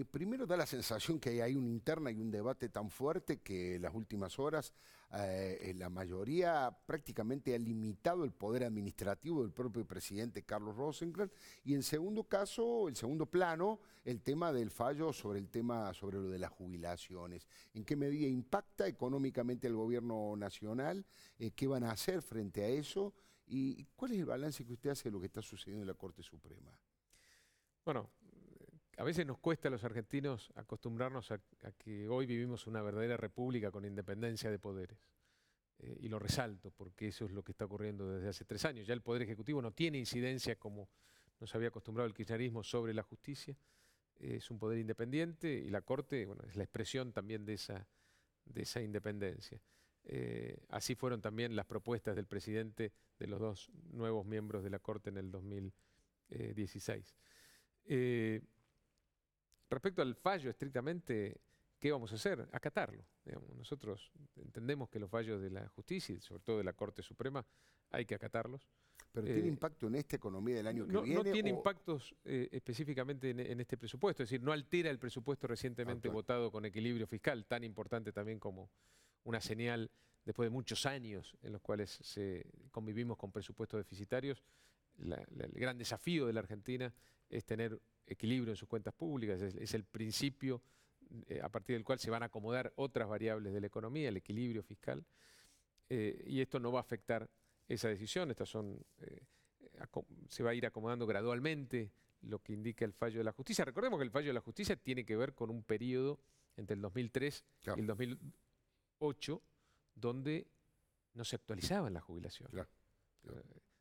Eh, primero da la sensación que hay una interna y un debate tan fuerte que en las últimas horas eh, eh, la mayoría prácticamente ha limitado el poder administrativo del propio presidente Carlos Rosenkrantz. Y en segundo caso, el segundo plano, el tema del fallo sobre el tema sobre lo de las jubilaciones. ¿En qué medida impacta económicamente el gobierno nacional? ¿Qué van a hacer frente a eso? ¿Y cuál es el balance que usted hace de lo que está sucediendo en la Corte Suprema? Bueno, a veces nos cuesta a los argentinos acostumbrarnos a, que hoy vivimos una verdadera república con independencia de poderes. Eh, y lo resalto porque eso es lo que está ocurriendo desde hace tres años. Ya el Poder Ejecutivo no tiene incidencia como nos había acostumbrado el kirchnerismo sobre la justicia. es un poder independiente y la Corte es la expresión también de esa, de esa independencia. Eh, así fueron también las propuestas del presidente de los dos nuevos miembros de la Corte en el 2016. Respecto al fallo estrictamente, ¿qué vamos a hacer? Acatarlo. Nosotros entendemos que los fallos de la justicia y sobre todo de la Corte Suprema hay que acatarlos. ¿Pero tiene eh, impacto en esta economía del año que viene? No tiene impactos eh, específicamente en, este presupuesto, es decir, no altera el presupuesto recientemente votado con equilibrio fiscal, tan importante también como una señal después de muchos años en los cuales se convivimos con presupuestos deficitarios el gran desafío de la Argentina es tener equilibrio en sus cuentas públicas, es, el principio eh, a partir del cual se van a acomodar otras variables de la economía, el equilibrio fiscal, eh, y esto no va a afectar esa decisión, estas son, eh, se va a ir acomodando gradualmente lo que indica el fallo de la justicia. Recordemos que el fallo de la justicia tiene que ver con un periodo entre el 2003 y el 2008 donde no se actualizaban las jubilaciones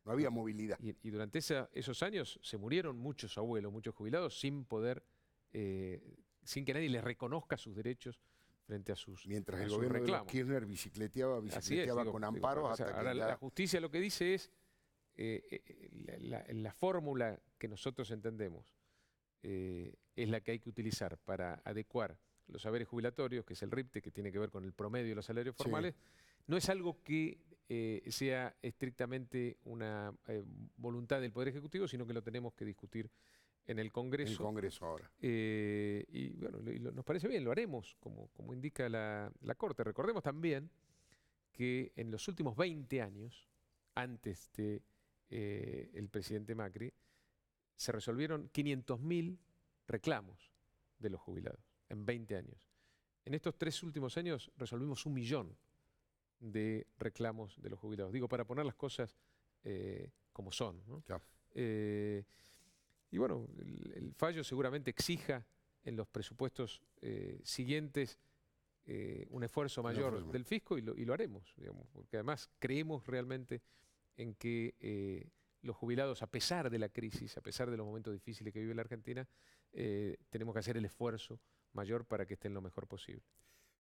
no había movilidad. Y, durante esos años se murieron muchos abuelos, muchos jubilados, sin poder, eh, sin que nadie les reconozca sus derechos frente a sus Mientras el gobierno de Kirchner bicicleteaba, bicicleteaba con amparos hasta que la... justicia lo que dice es, eh, eh, la, fórmula que nosotros entendemos es la que hay que utilizar para adecuar los saberes jubilatorios, que es el RIPTE, que tiene que ver con el promedio de los salarios formales, no es algo que eh, sea estrictamente una eh, voluntad del Poder Ejecutivo, sino que lo tenemos que discutir en el Congreso. En el Congreso ahora. Eh, y bueno, nos parece bien, lo haremos, como, como indica la, Corte. Recordemos también que en los últimos 20 años, antes de el presidente Macri, se resolvieron 500.000 reclamos de los jubilados en 20 años. En estos tres últimos años resolvimos un millón de reclamos de los jubilados. Digo, para poner las cosas eh, como son. Eh, y bueno, el, fallo seguramente exija en los presupuestos eh, siguientes un esfuerzo mayor del fisco y lo, haremos, porque además creemos realmente en que los jubilados, a pesar de la crisis, a pesar de los momentos difíciles que vive la Argentina, tenemos que hacer el esfuerzo mayor para que estén lo mejor posible.